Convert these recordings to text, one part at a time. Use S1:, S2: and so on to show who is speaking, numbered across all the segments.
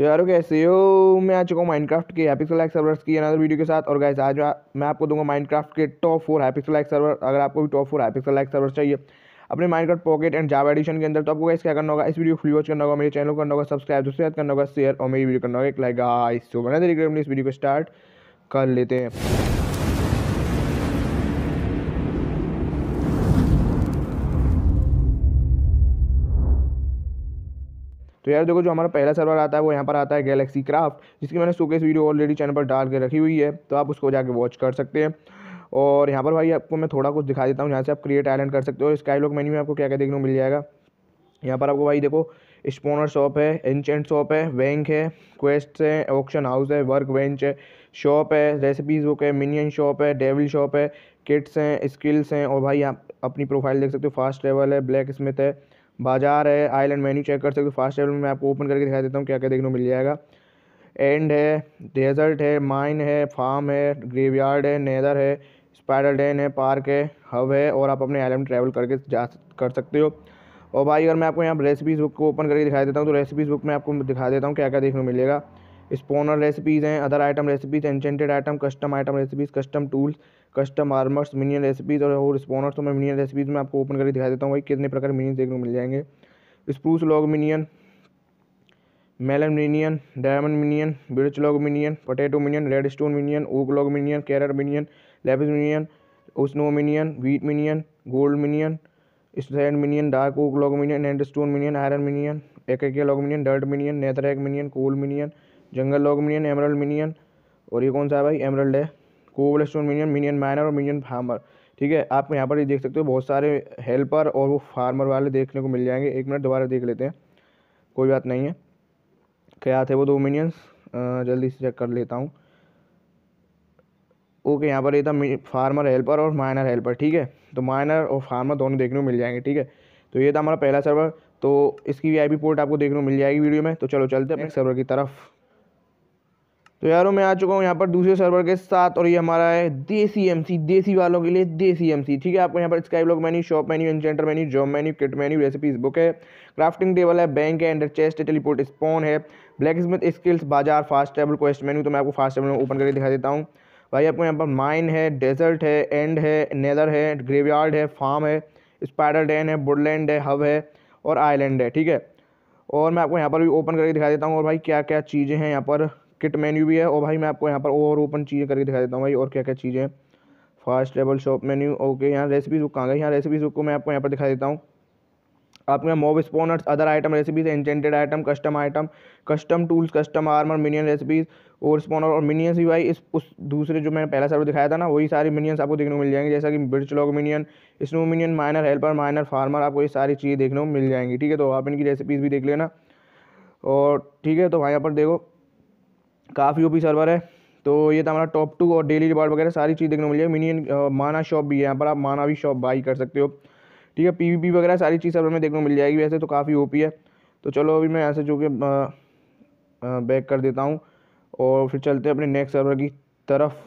S1: तो यारो कैसे हो मैं आ चुका हूँ माइनक्राफ्ट के हैप्पी लाइक सर्वर्स की अनदर वीडियो के साथ और गैस आज मैं आपको दूंगा माइनक्राफ्ट के top four happy like server अगर आपको भी top four happy like server चाहिए अपने Minecraft pocket and Java edition के अंदर तो आपको गैस क्या करना होगा इस वीडियो को फ्री वॉच करना होगा मेरे चैनल को करना होगा सब्सक्राइब दूसरे साथ करना होगा शेयर और मेरी वीडियो करना होगा एक लाइक गाइस सो बना देरी इस वीडियो को स्टार्ट कर लेते हैं तो यार देखो जो हमारा पहला सर्वर आता है वो यहाँ पर आता है गैलेक्सी क्राफ्ट जिसकी मैंने शोकेस वीडियो ऑलरेडी चैनल पर डाल के रखी हुई है तो आप उसको जाके वॉच कर सकते हैं और यहाँ पर भाई आपको मैं थोड़ा कुछ दिखा देता हूँ यहाँ से आप क्रिएट आइलैंड कर सकते हो स्काई लॉक मेन्यू में आपको क्या क्या देखने को मिल जाएगा यहाँ पर आपको भाई देखो स्पोनर शॉप है एंचेंट शॉप है बैंक है क्वेस्ट है ऑक्शन हाउस है वर्क बेंच है शॉप है रेसिपीज़ बुक है मिनियन शॉप है डेविल शॉप है किट्स हैं स्किल्स हैं और भाई आप अपनी प्रोफाइल देख सकते हो फास्ट ट्रेवल है ब्लैक स्मिथ है बाजार है आइलैंड मेन्यू चेक कर सकते हो फास्ट ट्रेवल में मैं आपको ओपन करके दिखा देता हूँ क्या क्या देखने को मिल जाएगा एंड है डेजर्ट है माइन है फार्म है ग्रेवयार्ड है नेदर है स्पाइडर डैन है पार्क है हब है और आप अपने आइलैंड ट्रैवल करके जा कर सकते हो और भाई अगर मैं आपको यहाँ रेसिपीज़ बुक को ओपन करके दिखा देता हूँ तो रेसिपीज़ बुक में आपको दिखा देता हूँ क्या क्या देखने को मिलेगा स्पोनर रेसिपीज़ हैं other item recipes enchanted item custom item recipes custom tools custom armours minion recipes और और तो मैं मिनियन रेसिपीज़ में आपको ओपन करके दिखा देता हूँ भाई कितने प्रकार मिनियन देखने को मिल जाएंगे spruce log minion melon minion diamond minion birch log minion potato minion red stone minion oak log minion carrot minion lapis minion snow minion wheat minion gold minion stand minion dark oak log minion end stone minion iron minion एक एक log minion dirt minion netherrack minion coal minion jungle log minion emerald minion और ये कौन सा है भाई emerald है stone minion minion minor और मिनियन फार्मर ठीक है आप यहाँ पर ये देख सकते हो बहुत सारे हेल्पर और वो फार्मर वाले देखने को मिल जाएंगे एक मिनट दोबारा देख लेते हैं कोई बात नहीं है क्या थे वो दो मिनियंस जल्दी से चेक कर लेता हूँ ओके यहाँ पर ये था फार्मर हेल्पर और माइनर हेल्पर ठीक है तो माइनर और फार्मर दोनों देखने को मिल जाएंगे ठीक है तो ये था हमारा पहला सर्वर तो इसकी वी पोर्ट आपको देखने को मिल जाएगी वीडियो में तो चलो चलते हैं अपने सर्वर की तरफ तो यारों मैं आ चुका हूँ यहाँ पर दूसरे सर्वर के साथ और ये हमारा है देसी एमसी देसी वालों के लिए देसी एमसी ठीक है आपको यहाँ पर sky block menu shop menu enchanter menu job menu kit menu recipes book है क्राफ्टिंग टेबल है बैंक है अंडर चेस्ट है टेलीपोर्ट स्पॉन है ब्लैक स्मिथ स्किल्स बाजार फास्ट टेबल क्वेस्ट मेन्यू तो मैं आपको फास्ट टेबल ओपन करके दिखा देता हूँ भाई आपको यहाँ पर माइन है डेजर्ट है एंड है नेदर है ग्रेवयार्ड है फार्म है स्पाइडर डैन है बुडलैंड है हब है और आईलैंड है ठीक है और मैं आपको यहाँ पर भी ओपन करके दिखा देता हूँ और भाई क्या क्या चीज़ें हैं यहाँ पर किट मेन्यू भी है और भाई मैं आपको यहाँ पर और ओपन चीज़ें करके दिखा देता हूँ भाई और क्या क्या चीज़ें fast table shop menu okay यहाँ रेसिपीज बुक कहाँ गई यहाँ रेसिपीज बुक को मैं आपको यहाँ पर दिखा देता हूँ आपके यहाँ mob spawners other item recipes enchanted item custom item custom tools custom armour minion recipes और स्पोनर और मिनियंस भी भाई इस उस दूसरे जो मैंने पहला सर्वर दिखाया था ना वही सारी मिनियंस आपको देखने को मिल जाएंगे जैसा कि birch log minion snow minion miner helper miner farmer आपको ये सारी चीज़ें देखने को मिल जाएंगी ठीक है तो आप इनकी रेसिपीज़ भी देख लेना और ठीक है तो वहाँ पर देखो काफ़ी ओपी सर्वर है तो ये था हमारा टॉप टू और डेली रिवार्ड वगैरह सारी चीज़ देखने को मिली है मिनियन माना शॉप भी है यहाँ पर आप माना भी शॉप बाई कर सकते हो ठीक है पीवीपी वगैरह सारी चीज़ सर्वर में देखने को मिल जाएगी वैसे तो काफ़ी ओपी है तो चलो अभी मैं ऐसे जो कि बैक कर देता हूँ और फिर चलते हैं अपने नेक्स्ट सर्वर की तरफ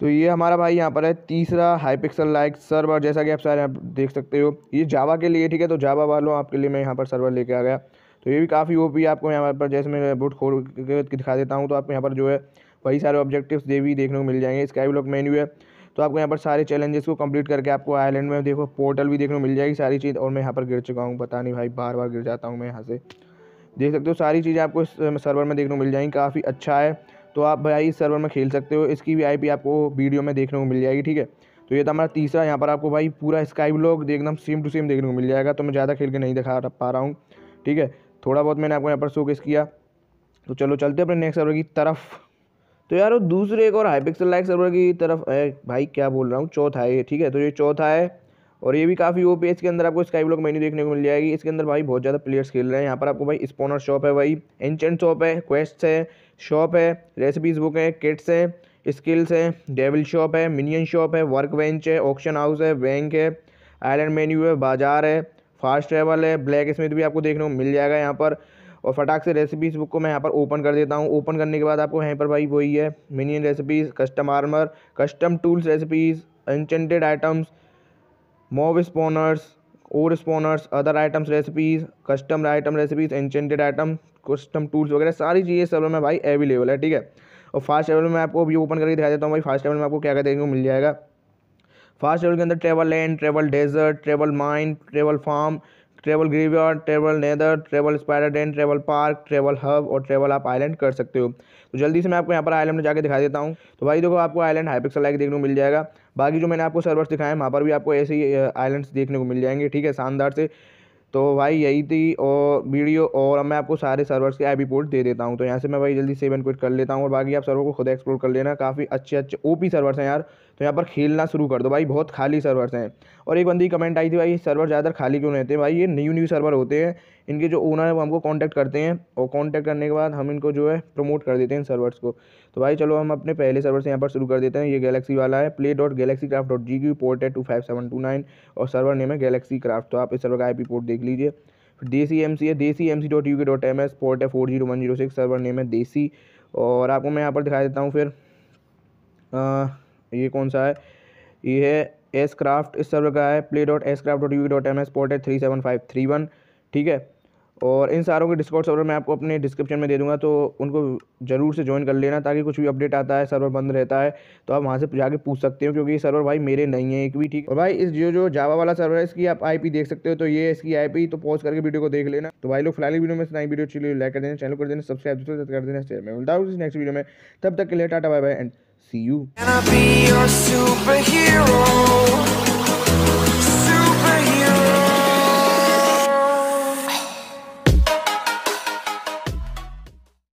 S1: तो ये हमारा भाई यहाँ पर है तीसरा हाई पिक्सल लाइक सर्वर जैसा कि आप सारे आप देख सकते हो ये जावा के लिए ठीक है तो जावा वालों आपके लिए मैं यहाँ पर सर्वर लेके आ गया तो ये भी काफ़ी ओ पी आपको यहाँ पर जैसे मैं बुट खोल के दिखा देता हूँ तो आपको यहाँ पर जो है वही सारे ऑब्जेक्टिव्स दे भी देखने को मिल जाएंगे स्काई ब्लॉक मेन्यू है तो आपको यहाँ पर सारे चैलेंजेस को कंप्लीट करके आपको आइलैंड में देखो पोर्टल भी देखने को मिल जाएगी सारी चीज़ और मैं यहाँ पर गिर चुका हूँ पता नहीं भाई बार बार गिर जाता हूँ मैं यहाँ से देख सकते हो सारी चीज़ें आपको इस सर्वर में देखने को मिल जाएंगी काफ़ी अच्छा है तो आप भाई सर्वर में खेल सकते हो इसकी भी आईपी आपको वीडियो में देखने को मिल जाएगी ठीक है तो ये था हमारा तीसरा यहाँ पर आपको भाई पूरा स्काई ब्लॉक एकदम सेम टू सेम देखने को मिल जाएगा तो मैं ज़्यादा खेल के नहीं दिखा पा रहा हूँ ठीक है थोड़ा बहुत मैंने आपको यहाँ पर शोकेस किया तो चलो चलते अपने नेक्स्ट सर्वर की तरफ तो यार वो दूसरे एक और हाई पिक्सल लाइक सर्वर की तरफ ए, भाई क्या बोल रहा हूँ चौथा है ठीक है तो ये चौथा है और ये भी काफ़ी ओ पी इसके अंदर आपको स्काई ब्लॉक मेन्यू देखने को मिल जाएगी इसके अंदर भाई बहुत ज़्यादा प्लेयर्स खेल रहे हैं यहाँ पर आपको भाई स्पॉनर शॉप है भाई एंशेंट शॉप है क्वेस्ट है शॉप है रेसिपीज बुक है किट्स हैं स्किल्स हैं डेविल शॉप है मिनियन शॉप है वर्क बेंच है ऑक्शन हाउस है बैंक है आइलैंड मेन्यू है बाजार है फास्ट ट्रेवल है ब्लैक स्मिथ भी आपको देखने को मिल जाएगा यहाँ पर और फटाक से रेसिपीज़ बुक को मैं यहाँ पर ओपन कर देता हूँ ओपन करने के बाद आपको यहाँ पर भाई वही है minion recipes custom armour custom tools recipes enchanted items mob spawners और spawners other items recipes custom item recipes enchanted item custom tools वगैरह सारी चीज़ें सब में भाई अवेलेबल है ठीक है और फास्ट ट्रेवल में आपको अभी ओपन करके दिखा देता हूँ भाई फास्ट ट्रेवल में आपको क्या क्या देखने को मिल जाएगा फास्ट ट्रेवल के अंदर travel land travel desert travel mind travel farm travel graveyard travel nether travel spider den travel park travel hub और ट्रेवल आप आइलैंड कर सकते हो तो जल्दी से मैं आपको यहाँ पर आइलैंड में जाकर दिखा देता हूँ तो भाई देखो आपको आइलैंड हाई लाइक देखने को मिल जाएगा बाकी जो मैंने आपको सर्वर्स दिखाए हैं वहाँ पर भी आपको ऐसे ही आइलैंड्स देखने को मिल जाएंगे ठीक है शानदार से तो भाई यही थी और वीडियो और मैं आपको सारे सर्वर्स के आई पोर्ट दे देता हूँ तो यहाँ से मैं भाई जल्दी सेव एंड क्विट कर लेता हूँ और बाकी आप सर्वर को खुद एक्सप्लोर कर लेना काफ़ी अच्छे अच्छे ओपी सर्वर्स हैं यार तो यहाँ पर खेलना शुरू कर दो भाई बहुत खाली सर्वर्स हैं और एक बंदी कमेंट आई थी भाई ये सर्वर ज़्यादातर खाली क्यों रहते हैं भाई ये न्यू न्यू सर्वर होते हैं इनके जो ओनर है वो हमको कॉन्टैक्ट करते हैं और कॉन्टैक्ट करने के बाद हम इनको जो है प्रमोट कर देते हैं इन सर्वर्स को तो भाई चलो हम अपने पहले सर्वर से यहाँ पर शुरू कर देते हैं ये गैलेक्सी वाला है play dot galaxy craft dot G Q port है two five seven two nine और सर्वर नेम है गैलेक्सी क्राफ्ट तो आप इस सर्वर का आई पी पोर्ट देख लीजिए देसी एम सी है Desi M C dot U K dot M S port है four zero one zero six server name है देसी और आपको मैं यहाँ पर दिखा देता हूँ फिर आ, ये कौन सा है ये है एस क्राफ्ट इस सर्वर का है play dot S craft dot U dot M S port है three seven five three one ठीक है और इन सारों के डिस्कॉर्ड सर्वर मैं आपको अपने डिस्क्रिप्शन में दे दूंगा तो उनको ज़रूर से ज्वाइन कर लेना ताकि कुछ भी अपडेट आता है सर्वर बंद रहता है तो आप वहाँ से जाके पूछ सकते हो क्योंकि सर्वर भाई मेरे नहीं है एक भी ठीक और भाई इस जो जो जावा वाला सर्वर है इसकी आप आईपी देख सकते हो तो ये इसकी आई तो पॉज करके वीडियो को देख लेना तो भाई लोग फिलहाल वीडियो में नई वीडियो चलिए लाइक कर देना चैनल कर देना सब्सक्राइब कर देना शेयर में मिलता हूँ नेक्स्ट वीडियो में तब तक के लिए tata bye bye and see you